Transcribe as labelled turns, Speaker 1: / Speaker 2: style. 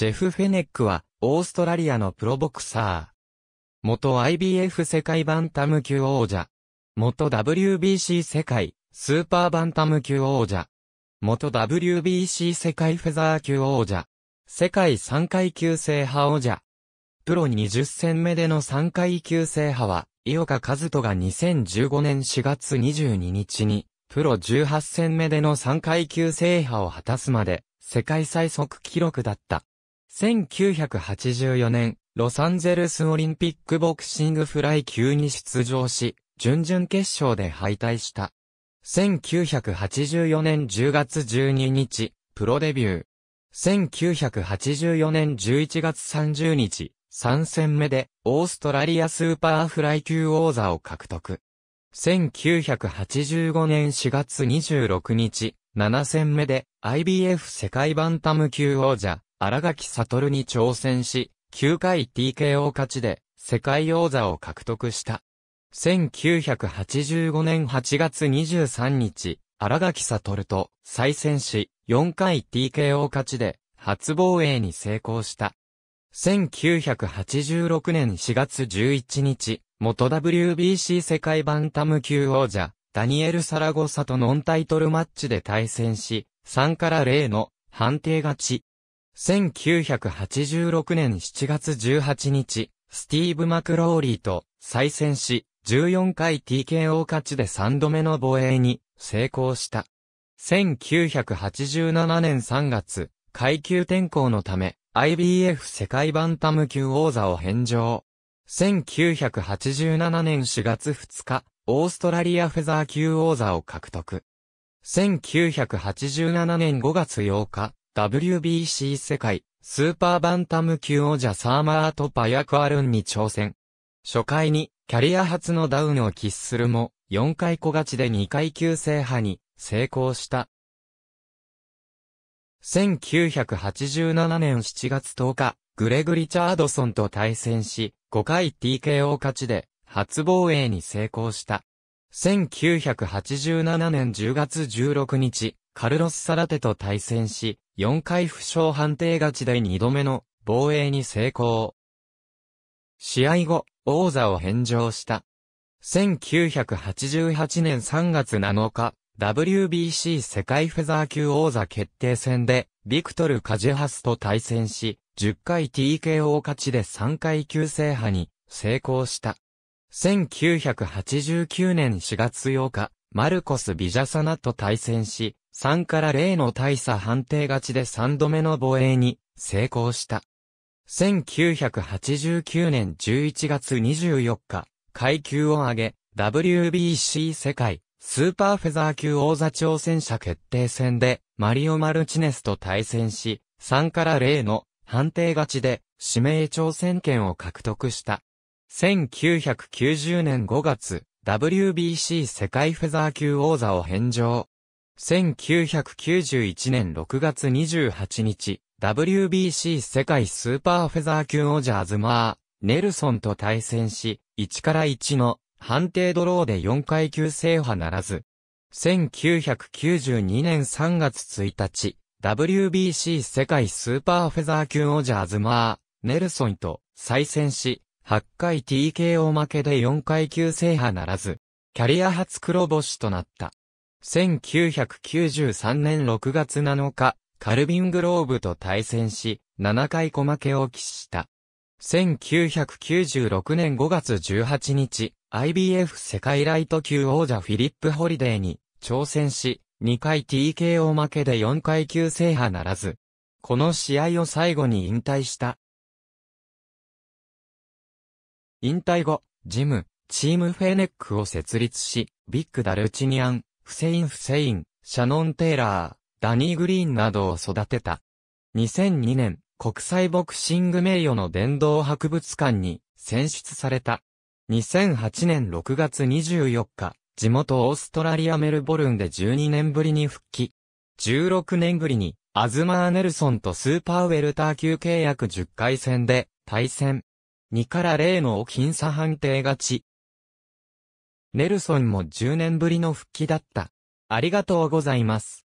Speaker 1: ジェフ・フェネックは、オーストラリアのプロボクサー。元 IBF 世界バンタム級王者。元 WBC 世界、スーパーバンタム級王者。元 WBC 世界フェザー級王者。世界3階級制覇王者。プロ20戦目での3階級制覇は、井岡和人が2015年4月22日に、プロ18戦目での3階級制覇を果たすまで、世界最速記録だった。1984年、ロサンゼルスオリンピックボクシングフライ級に出場し、準々決勝で敗退した。1984年10月12日、プロデビュー。1984年11月30日、3戦目で、オーストラリアスーパーフライ級王座を獲得。1985年4月26日、7戦目で、IBF 世界バンタム級王者、荒垣悟に挑戦し、9回 TKO 勝ちで世界王座を獲得した。1985年8月23日、荒垣悟と再戦し、4回 TKO 勝ちで初防衛に成功した。1986年4月11日、元 WBC 世界バンタム級王者、ダニエル・サラゴサとノンタイトルマッチで対戦し、3から0の判定勝ち。1986年7月18日、スティーブ・マクローリーと再戦し、14回 TKO 勝ちで3度目の防衛に成功した。1987年3月、階級転向のため、IBF 世界バンタム級王座を返上。1987年4月2日、オーストラリアフェザー級王座を獲得。1987年5月8日、WBC 世界、スーパーバンタム級王者サーマートパヤクアルンに挑戦。初回に、キャリア初のダウンを喫するも、4回小勝ちで2階級制覇に成功した。1987年7月10日、グレグ・リチャードソンと対戦し、5回 TKO 勝ちで、初防衛に成功した。1987年10月16日、カルロス・サラテと対戦し、4回負傷判定勝ちで2度目の防衛に成功。試合後、王座を返上した。1988年3月7日、WBC 世界フェザー級王座決定戦で、ビクトル・カジハスと対戦し、10回 TKO 勝ちで3回級制覇に成功した。1989年4月8日、マルコス・ビジャサナと対戦し、3から0の大差判定勝ちで3度目の防衛に成功した。1989年11月24日、階級を上げ、WBC 世界スーパーフェザー級王座挑戦者決定戦でマリオ・マルチネスと対戦し、3から0の判定勝ちで指名挑戦権を獲得した。1990年5月、WBC 世界フェザー級王座を返上。1991年6月28日、WBC 世界スーパーフェザー級王者アズマー、ネルソンと対戦し、1から1の判定ドローで4階級制覇ならず。1992年3月1日、WBC 世界スーパーフェザー級王者アズマー、ネルソンと再戦し、8回 TKO 負けで4階級制覇ならず、キャリア初黒星となった。1993年6月7日、カルビングローブと対戦し、7回小負けを喫した。1996年5月18日、IBF 世界ライト級王者フィリップ・ホリデーに挑戦し、2回 TKO 負けで4階級制覇ならず、この試合を最後に引退した。引退後、ジム、チームフェネックを設立し、ビッグ・ダルチニアン、フセイン・フセイン、シャノン・テイラー、ダニー・グリーンなどを育てた。2002年、国際ボクシング名誉の殿堂博物館に選出された。2008年6月24日、地元オーストラリアメルボルンで12年ぶりに復帰。16年ぶりに、アズマー・ネルソンとスーパーウェルター級契約10回戦で対戦。2から0の僅差判定勝ち。ネルソンも10年ぶりの復帰だった。ありがとうございます。